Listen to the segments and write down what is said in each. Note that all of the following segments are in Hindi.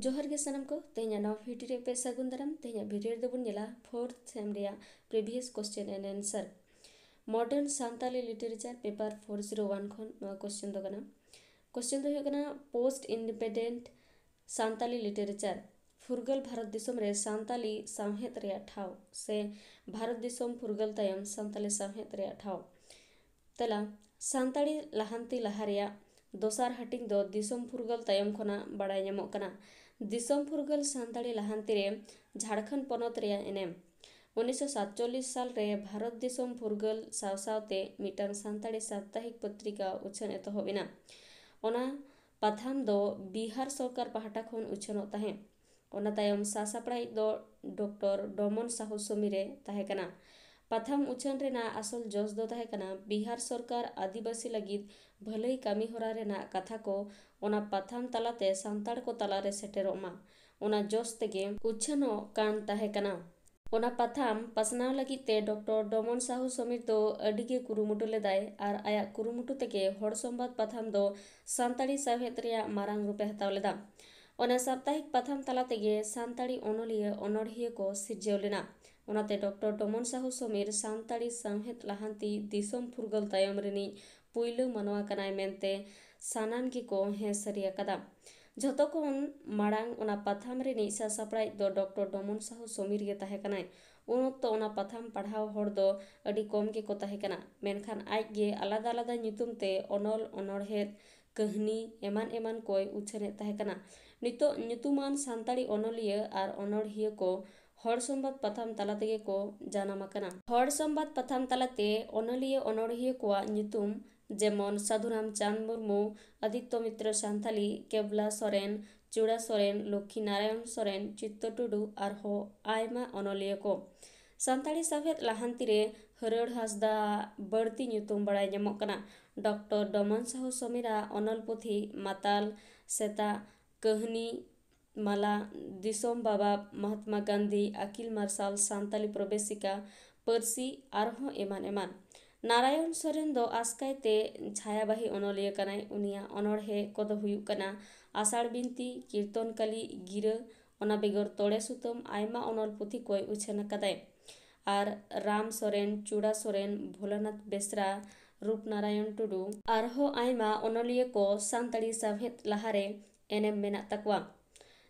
जोहर के सनम को तेजा नौ भिडी पे सगुन दराम तेजा भिडियो दोबा fourth sem previous question and answer modern Santali literature paper four zero one question question post independent Santali literature फुरगल भारत रे सानताली साहेद ठाव से भारत फुरगल तयम सानताली साहेद ठाव तला सानताली लहांती लहा ᱫᱚᱥᱟᱨ ᱦᱟᱹᱴᱤᱧ ᱫᱚ ᱫᱤᱥᱚᱢ ᱯᱷᱩᱨᱜᱟᱹᱞ ᱛᱟᱭᱚᱢ ᱠᱷᱚᱱᱟᱜ ᱵᱟᱲᱟᱭ ᱧᱟᱢᱚᱜ ᱠᱟᱱᱟ ᱫᱤᱥᱚᱢ ᱯᱷᱩᱨᱜᱟᱹᱞ ᱥᱟᱱᱛᱟᱲᱤ ᱞᱟᱦᱟᱱᱛᱤ ᱨᱮ ᱡᱷᱟᱲᱠᱷᱚᱸᱰ ᱯᱚᱱᱚᱛ ᱨᱮᱭᱟᱜ ᱮᱱᱮᱢ ᱩᱱᱤᱥᱥᱚ ᱥᱟᱛᱪᱚᱞᱞᱤᱥ ᱥᱟᱞᱨᱮ ᱵᱷᱟᱨᱚᱛ ᱫᱤᱥᱚᱢ ᱯᱷᱩᱨᱜᱟᱹᱞ ᱥᱟᱶ ᱥᱟᱶᱛᱮ ᱢᱤᱫᱴᱟᱝ ᱥᱟᱱᱛᱟᱲᱤ ᱥᱟᱯᱛᱟᱦᱤᱠ ᱯᱚᱛᱨᱤᱠᱟ ᱩᱪᱷᱟᱹᱱ ᱮᱛᱚᱦᱚᱵ ᱮᱱᱟ ᱚᱱᱟ ᱯᱟᱛᱷᱟᱢ ᱫᱚ ᱵᱤᱦᱟᱨ ᱥᱚᱨᱠᱟᱨ ᱯᱟᱦᱴᱟ ᱠᱷᱚᱱ ᱩᱪᱷᱟᱹᱱᱚᱜ ᱛᱟᱦᱮᱸ ᱚᱱᱟ ᱛᱟᱭᱚᱢ ᱥᱟᱥᱟᱯᱲᱟᱣᱤᱡ ᱫᱚ ᱰᱚᱠᱴᱚᱨ ᱰᱚᱢᱚᱱ ᱥᱟᱦᱩ ᱥᱚᱢᱤ ᱨᱮ ᱛᱟᱦᱮᱸ ᱠᱟᱱᱟ पाथाम उछन रेना आसल जस दो बिहार सरकार आदिवासी लगी भलई कमी होरा रेना कथा को ओना पाथाम तलाते सांताड को तलारे सेटेरोमा ओना जस तेगे उछनो कान ताहेकना ओना पाथाम पासनाव लगी ते डॉक्टर डोमन साहू समीर दो अडिगे कुरुमुटु लेदाय आर आया कुरुमुटु तेगे होड़ संबाद पाथाम दो सांताड़ी साहेत रिया रूपे हताव लेदा ओना साप्ताहिक पाथाम तलाते गे सांताड़ी ओनोलिये ओनोड़िये को सिज्जेव लेना ᱚᱱᱟᱛᱮ ᱰᱚᱠᱴᱚᱨ ᱰᱚᱢᱚᱱ ᱥᱟᱦᱩ ᱥᱚᱢᱤᱨ ᱥᱟᱱᱛᱟᱲᱤ ᱥᱟᱶᱦᱮᱫ ᱞᱟᱦᱟᱱᱛᱤ ᱫᱤᱥᱚᱢ ᱯᱷᱩᱨᱜᱟᱹᱞ ᱛᱟᱭᱚᱢ ᱨᱤᱱᱤᱡ ᱯᱩᱭᱞᱩ ᱢᱟᱱᱣᱟ ᱠᱟᱱᱟᱭ ᱢᱮᱱᱛᱮ ᱥᱟᱱᱟᱢ ᱜᱮᱠᱚ ᱦᱮᱸ ᱥᱟᱹᱨᱤ ᱟᱠᱟᱫᱟ ᱡᱷᱚᱛᱚ ᱠᱷᱚᱱ ᱢᱟᱲᱟᱝ ᱚᱱᱟ ᱯᱟᱛᱷᱟᱢ ᱨᱤᱱᱤᱡ ᱥᱟᱥᱟᱯᱲᱟᱡ ᱫᱚ ᱰᱚᱠᱴᱚᱨ ᱰᱚᱢᱚᱱ ᱥᱟᱦᱩ ᱥᱚᱢᱤᱨ ᱜᱮ ᱛᱟᱦᱮᱸ ᱠᱟᱱᱟᱭ ᱩᱱ ᱚᱠᱛᱚ ᱚᱱᱟ ᱯᱟᱛᱷᱟᱢ ᱯᱟᱲᱦᱟᱣ ᱦᱚᱲ ᱫᱚ ᱟᱹᱰᱤ ᱠᱚᱢ ᱜᱮᱠᱚ ᱛᱟᱦᱮᱸ ᱠᱟᱱᱟ ᱢᱮᱱᱠᱷᱟᱱ ᱟᱡᱜᱮ ᱟᱞᱟᱫᱟ ᱟᱞᱟᱫᱟ ᱧᱩᱛᱩᱢ ᱛᱮ ᱚᱱᱚᱞ ᱚᱱᱚᱬᱦᱮᱸᱫ ᱠᱟᱹᱦᱱᱤ ᱮᱢᱟᱱ ᱮᱢᱟᱱ ᱠᱚᱭ ᱩᱪᱷᱟᱹᱱᱮᱫ ᱛᱟᱦᱮᱸ ᱠᱟᱱᱟ ᱱᱤᱛᱚᱜ ᱧᱩᱛᱩᱢᱟᱱ ᱥᱟᱱᱛᱟᱲᱤ ᱚᱱᱚᱞᱤᱭᱟᱹ ᱟᱨ ᱚᱱᱚᱲᱦᱤᱭᱟᱹ ᱠᱚ ᱦᱚᱲ ᱥᱚᱢᱵᱟᱫ ᱯᱟᱛᱷᱟᱢ ᱛᱟᱞᱟ ᱛᱮᱜᱮ ᱠᱚ ᱡᱟᱱᱟᱢ ᱟᱠᱟᱱᱟ ᱦᱚᱲ ᱥᱚᱢᱵᱟᱫ ᱯᱟᱛᱷᱟᱢ ᱛᱟᱞᱟᱛᱮ ᱚᱱᱚᱞᱤᱭᱟᱹ ᱚᱱᱚᱲᱦᱤᱭᱟᱹ ᱠᱚᱣᱟᱜ ᱧᱩᱛᱩم ᱡᱮᱢᱚᱱ ᱥᱟᱹᱫᱷᱩ ᱨᱟᱢᱪᱟᱸᱫᱽ ᱢᱩᱨᱢᱩ ᱟᱫᱤᱛᱛᱚ ᱢᱤᱛᱨᱚ ᱥᱟᱱᱛᱷᱟᱞᱤ ᱠᱮᱵᱽᱞᱟ ᱥᱚᱨᱮᱱ ᱪᱩᱲᱟ ᱥᱚᱨᱮᱱ ᱞᱚᱠᱠᱷᱤ ᱱᱟᱨᱟᱭᱚᱱ ᱥᱚᱨᱮᱱ ᱪᱤᱛᱛᱚ ᱴᱩᱰᱩ ᱟᱨᱦᱚᱸ ᱟᱭᱢᱟ ᱚᱱᱚᱞᱤᱭᱟᱹ ᱠᱚ ᱥᱟᱱᱛᱟᱲᱤ ᱥᱟᱶᱦᱮᱫ ᱞᱟᱦᱟᱱᱛᱤ ᱨᱮ ᱦᱟᱹᱨᱟᱹᱲ ᱦᱟᱸᱥᱫᱟ ᱵᱟᱹᱲᱛᱤ ᱧᱩᱛᱩᱢ ᱵᱟᱲᱟᱭ ᱧᱟᱢᱚᱜ ᱠᱟᱱᱟ ᱰᱚᱠᱴᱚᱨ ᱰᱚᱢᱚᱱ ᱥᱟᱦᱩ ᱥᱚᱢᱤᱨᱟ ᱚᱱᱚᱞ ᱯᱩᱛᱷᱤ ᱢᱟᱛᱟᱞ ᱥᱮᱛᱟ ᱠᱟᱹᱦᱱᱤ माला दिसम बाबा महात्मा गांधी अखिल मार्शाल सानताली प्रवेशिका पर्सी एमान एमान नारायण सरें दो आसकायते छायाबाही अनलिय कनाय उनिया आषाढ़ बिनती कीर्तन कली गिर ओना बेगर तोड़े सुतम आयमा अनल पुथी कोय उछन कदाय आर राम सरें चूड़ा सोरेन भोलानाथ बेसरा रूप नारायण टुडू और आयमा को सानी सभेत लाहारे एनेम मेना तकवा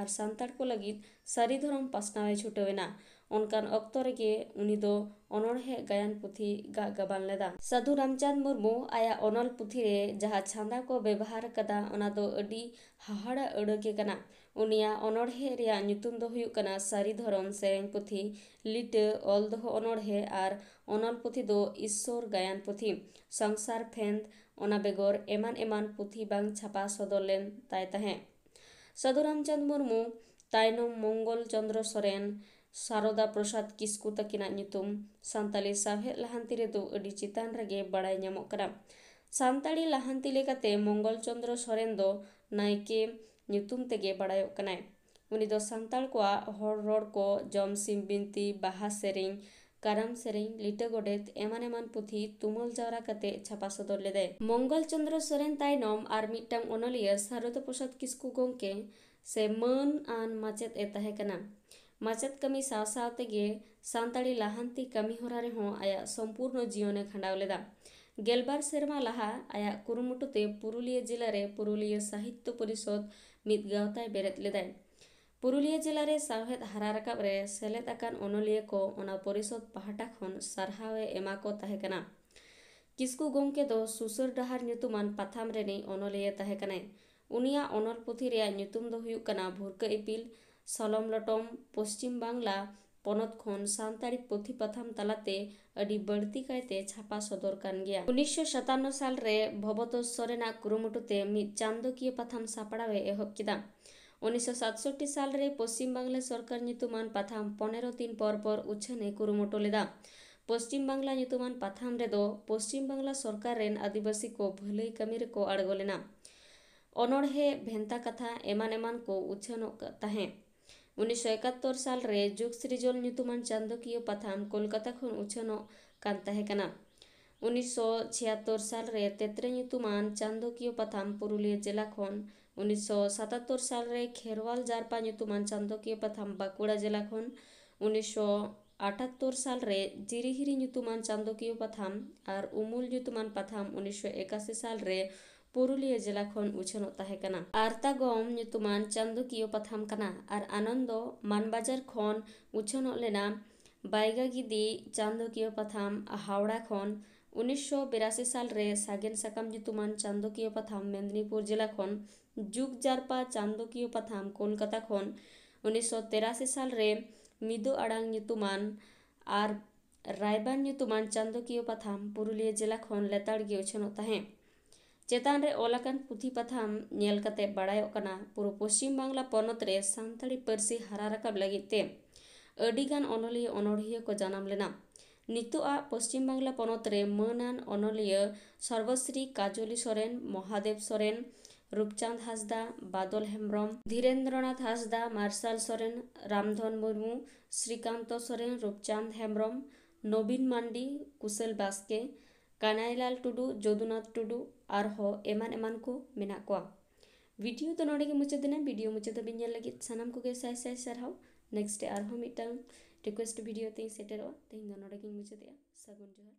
ᱟᱨ ᱥᱟᱱᱛᱟᱲ ᱠᱚ ᱞᱟᱹᱜᱤᱫ ᱥᱟᱹᱨᱤ ᱫᱷᱚᱨᱚᱢ ᱯᱟᱥᱱᱟᱣᱮ ᱪᱷᱩᱴᱟᱹᱣ ᱮᱱᱟ ᱚᱱᱠᱟᱱ ᱚᱠᱛᱚ ᱨᱮᱜᱮ ᱩᱱᱤ ᱫᱚ ᱚᱱᱚᱬᱦᱮ ᱜᱟᱭᱟᱱ ᱯᱩᱛᱷᱤ ᱜᱟᱜ ᱜᱟᱵᱟᱱ ᱞᱮᱫᱟ ᱥᱟᱹᱫᱷᱩ ᱨᱟᱢᱪᱟᱸᱫᱽ ᱢᱩᱨᱢᱩ ᱟᱭᱟᱜ ᱚᱱᱚᱞ ᱯᱩᱛᱷᱤ ᱨᱮ ᱡᱟᱦᱟᱸ ᱪᱷᱟᱸᱫᱟ ᱠᱚ ᱵᱮᱵᱚᱦᱟᱨ ᱟᱠᱟᱫᱟ ᱚᱱᱟ ᱫᱚ ᱟᱹᱰᱤ ᱦᱟᱦᱟᱲᱟ ᱟᱹᱲᱟᱹ ᱜᱮ ᱠᱟᱱᱟ ᱩᱱᱤᱭᱟᱜ ᱚᱱᱚᱬᱦᱮ ᱨᱮᱭᱟᱜ ᱧᱩᱛᱩم ᱫᱚ ᱦᱩᱭᱩᱜ ᱠᱟᱱᱟ ᱥᱟᱹᱨᱤ ᱫᱷᱚᱨᱚᱢ ᱥᱮᱨᱮᱧ ᱯᱩᱛᱷᱤ ᱞᱤᱴᱟᱹ ᱚᱞ ᱫᱚᱦᱚ ᱚᱱᱚᱬᱦᱮ ᱟᱨ ᱚᱱᱚᱞ ᱯᱩᱛᱷᱤ ᱫᱚ ᱤᱥᱥᱚᱨ ᱜᱟᱭᱟᱱ ᱯᱩᱛᱷᱤ ᱥᱚᱝᱥᱟᱨ ᱯᱷᱮᱸᱫᱽ ᱚᱱᱟ ᱵᱮᱜᱚᱨ ᱮᱢᱟᱱ ᱮᱢᱟᱱ ᱯᱩᱛᱷᱤ ᱵᱟᱝ ᱪᱷᱟᱯᱟ ᱥᱚᱫᱚᱨ ᱞᱮᱱ ᱛᱟᱭ ᱛᱟᱦᱮᱸᱫ ᱥᱟᱹᱫᱷᱩ ᱨᱟᱢᱪᱟᱸᱫᱽ ᱢᱩᱨᱢᱩ ᱛᱟᱭᱱᱚᱢ ᱢᱚᱝᱜᱚᱞ ᱪᱚᱱᱫᱨᱚ ᱥᱚᱨᱮᱱ ᱥᱟᱨᱚᱫᱟ ᱯᱨᱚᱥᱟᱫᱽ ᱠᱤᱥᱠᱩ ᱛᱟᱹᱠᱤᱱᱟᱜ ᱧᱩᱛᱩم ᱥᱟᱱᱛᱟᱞᱤ ᱥᱟᱶᱦᱮᱫ ᱞᱟᱦᱟᱱᱛᱤ ᱨᱮᱫᱚ ᱟᱹᱰᱤ ᱪᱮᱛᱟᱱ ᱨᱮᱜᱮ ᱵᱟᱲᱟᱭ ᱧᱟᱢᱚᱜ ᱠᱟᱱᱟ ᱥᱟᱱᱛᱟᱲᱤ ᱞᱟᱦᱟᱱᱛᱤ ᱞᱮᱠᱟᱛᱮ ᱢᱚᱝᱜᱚᱞ ᱪᱚᱱᱫᱨᱚ ᱥᱚᱨᱮᱱ ᱫᱚ ᱱᱟᱭᱠᱮ ᱧᱩᱛᱩᱢ ᱛᱮᱜᱮ ᱵᱟᱲᱟᱭᱚᱜ ᱠᱟᱱᱟᱭ ᱩᱱᱤ ᱫᱚ ᱥᱟᱱᱛᱟᱲ ᱠᱚᱣᱟᱜ ᱦᱚᱲ ᱨᱚᱲ ᱠᱚ ᱡᱚᱢ ᱥᱤᱢ ᱵᱤᱱᱛᱤ ᱵᱟᱦᱟ ᱥᱮᱨᱮᱧ कारम से लिटे गडेत एमान एमान पुथी तुमल जावरा कते छापा सदर लेदे मंगल चंद्र सरें तम और मिट्टा अनलिया सारद प्रसाद किस्कू गंके से मन आन माचेद माचेद कमी सावसावते सानी लहानती कमी होरा रहे आया सम्पूर्ण जीवन खाडा लेदा गलबार सेरमा लहा आया कुरुटते पुरुलिया जिले पुरुलिया साहित्य परिषद मिद गवत बेरेद लेदाय पुरुलिया जिला में साहेद हरारकाब सेलेद अनलिया परिषद पहाटा खारहवे एमा को किसकु गमके सुसर डहार नितुमान पाथाम उनल पुथी होना भूर्क इपिल सलम लटम पश्चिम बांगला पनत खानी पुथी पाथाम तलाते बड़ती कायते छापा सदर कान गया उन्नीस सतान्न साल भवत सरना कुरुमुटुते चांदकिया पाथाम सापड़ावे एहबा ᱩᱱᱤᱥᱥᱚ ᱥᱟᱛᱥᱚᱴᱴᱤ ᱥᱟᱞᱨᱮ ᱯᱚᱥᱪᱤᱢ ᱵᱟᱝᱞᱟ ᱥᱚᱨᱠᱟᱨ ᱧᱩᱛᱩᱢᱟᱱ ᱯᱟᱛᱷᱟᱢ ᱯᱚᱱᱮᱨᱚ ᱫᱤᱱ ᱯᱚᱨ ᱯᱚᱨ ᱩᱪᱷᱟᱹᱱᱮ ᱠᱩᱨᱩᱢᱩᱴᱩ ᱞᱮᱫᱟ ᱯᱚᱥᱪᱤᱢ ᱵᱟᱝᱞᱟ ᱧᱩᱛᱩᱢᱟᱱ ᱯᱟᱛᱷᱟᱢ ᱨᱮᱫᱚ ᱯᱚᱥᱪᱤᱢ ᱵᱟᱝᱞᱟ ᱥᱚᱨᱠᱟᱨ ᱨᱮᱱ ᱟᱹᱫᱤᱵᱟᱹᱥᱤ ᱠᱚ ᱵᱷᱟᱹᱞᱟᱹᱭ ᱠᱟᱹᱢᱤ ᱨᱮᱠᱚ ᱟᱬᱜᱚ ᱞᱮᱱᱟ ᱚᱱᱚᱬᱦᱮ ᱵᱷᱮᱱᱛᱟ ᱠᱟᱛᱷᱟ ᱮᱢᱟᱱ ᱮᱢᱟᱱ ᱠᱚ ᱩᱪᱷᱟᱹᱱᱚᱜ ᱛᱟᱦᱮᱸ ᱩᱱᱤᱥᱥᱚ ᱮᱠᱟᱛᱛᱳᱨ ᱥᱟᱞᱨᱮ ᱡᱩᱜᱽ ᱥᱨᱤᱡᱚᱱ ᱧᱩᱛᱩᱢᱟᱱ ᱪᱟᱸᱫᱚᱠᱤᱭᱟᱹ ᱯᱟᱛᱷᱟᱢ ᱠᱳᱞᱠᱟᱛᱟ ᱠᱷᱚᱱ ᱩᱪᱷᱟᱹᱱᱚᱜ ᱠᱟᱱ ᱛᱟᱦᱮᱸ ᱠᱟᱱᱟ ᱩᱱᱤᱥᱥᱚ ᱪᱷᱤᱭᱟᱛᱛᱳᱨ ᱥᱟᱞᱨᱮ ᱛᱮᱛᱨᱮ ᱧᱩᱛᱩᱢᱟᱱ ᱪᱟᱸᱫᱚᱠᱤᱭᱟᱹ ᱯᱟᱛᱷᱟᱢ ᱯᱩᱨᱩᱞᱤᱭᱟᱹ ᱡᱮᱞᱟ ᱠᱷᱚᱱ ᱩᱱᱤᱥᱥᱚ ᱥᱟᱛᱟᱛᱛᱳᱨ ᱥᱟᱞᱨᱮ ᱠᱷᱮᱨᱣᱟᱞ ᱡᱟᱨᱯᱟ ᱧᱩᱛᱩᱢᱟᱱ ᱪᱟᱸᱫᱳᱠᱤᱭᱟᱹ ᱯᱟᱛᱷᱟᱢ ᱵᱟᱸᱠᱩᱲᱟ ᱡᱮᱞᱟ ᱠᱷᱚᱱ ᱩᱱᱤᱥᱥᱚ আটাত্তর সালরে জিরিহিরি নিতুমান চান্দকীয় পাথাম আর উমুল নিতুমান পাথাম উনিশশো একাশি সালরে পুরুলিয়া জেলা খন উছানো তাহে কানা আরতাগম নিতুমান চান্দকীয় পাথাম কানা আর আনন্দ মানবাজার খন উছানো লেনা বাইগাগিদি চান্দকীয় পাথাম হাওড়া খন उन्नीस बिराशी साल सकाम जितुमान चांदक पाथाम मेदनिपुर जिला जुग जारपा चांदक पाथाम कलकता उन्नीस तेरासी साल मृदु आड़ांगुमान रुमान चांदक पाथाम पुरुलिया जिला लेताड़ी उछन चेतान ऑलकान पुथी पाथाम बड़ा पूर्व पश्चिम बांगला पनत सानी पर्सी हरा रकाब लगते अनलिया अनड़िया को जानम लेना ᱱᱤᱛᱚᱜᱼᱟᱜ ᱯᱚᱥᱪᱤᱢ ᱵᱟᱝᱞᱟ ᱯᱚᱱᱚᱛ ᱨᱮ ᱢᱟᱹᱱᱟᱱ ᱚᱱᱚᱞᱤᱭᱟᱹ ᱥᱚᱨᱵᱚᱥᱨᱤ ᱠᱟᱡᱚᱞᱤ ᱥᱚᱨᱮᱱ ᱢᱚᱦᱟᱫᱮᱵ ᱥᱚᱨᱮᱱ ᱨᱩᱯᱪᱟᱸᱫ ᱦᱟᱸᱥᱫᱟ ᱵᱟᱫᱚᱞ ᱦᱮᱢᱵᱨᱚᱢ ᱫᱷᱤᱨᱮᱱᱫᱨᱚᱱᱟᱛᱷ ᱦᱟᱸᱥᱫᱟ ᱢᱟᱨᱥᱟᱞ ᱥᱚᱨᱮᱱ ᱨᱟᱢᱫᱷᱚᱱ ᱢᱩᱨᱢᱩ ᱥᱨᱤᱠᱟᱱᱛᱚ ᱥᱚᱨᱮᱱ ᱨᱩᱯᱪᱟᱸᱫ ᱦᱮᱢᱵᱨᱚᱢ ᱱᱚᱵᱤᱱ ᱢᱟᱱᱰᱤ ᱠᱩᱥᱟᱹᱞ ᱵᱟᱥᱠᱮ ᱠᱟᱱᱟᱭᱞᱟᱞ ᱴᱩᱰᱩ ᱡᱚᱫᱩᱱᱟᱛᱷ ᱴᱩᱰᱩ ᱟᱨᱦᱚᱸ ᱮᱢᱟᱱ ᱮᱢᱟᱱ ᱠᱚ ᱢᱮᱱᱟᱜ ᱠᱚᱣᱟ ᱵᱷᱤᱰᱤᱭᱳ ᱫᱚ ᱱᱚᱰᱮ ᱜᱮ ᱢᱩᱪᱟᱹᱫ ᱮᱱᱟ ᱵᱷᱤᱰᱤᱭᱳ ᱢᱩᱪᱟᱹᱫ ᱦᱟᱹᱵᱤᱡ ᱧᱮᱞ ᱞᱟᱹᱜᱤᱫ ᱥᱟᱱᱟᱢ ᱠᱚᱜᱮ ᱥᱟᱭ ᱥᱟᱭ ᱥᱟᱨᱦᱟᱣ ᱱᱮᱠᱥᱴ ᱰᱮ ᱟᱨᱦᱚᱸ ᱢᱤᱫᱴᱟᱝ ᱴᱤᱠᱩᱭᱮᱥᱴ ᱵᱷᱤᱰᱤᱭᱳ ᱛᱤᱧ ᱥᱮᱴᱮᱨᱚᱜᱼᱟ ᱛᱮᱦᱮᱧ ᱫᱚ ᱱᱚᱰᱮ ᱜᱤᱧ ᱢᱩᱪᱟᱹᱫᱮᱜᱼᱟ ᱥᱟᱹᱜᱩᱱ ᱡᱚᱦᱟᱨ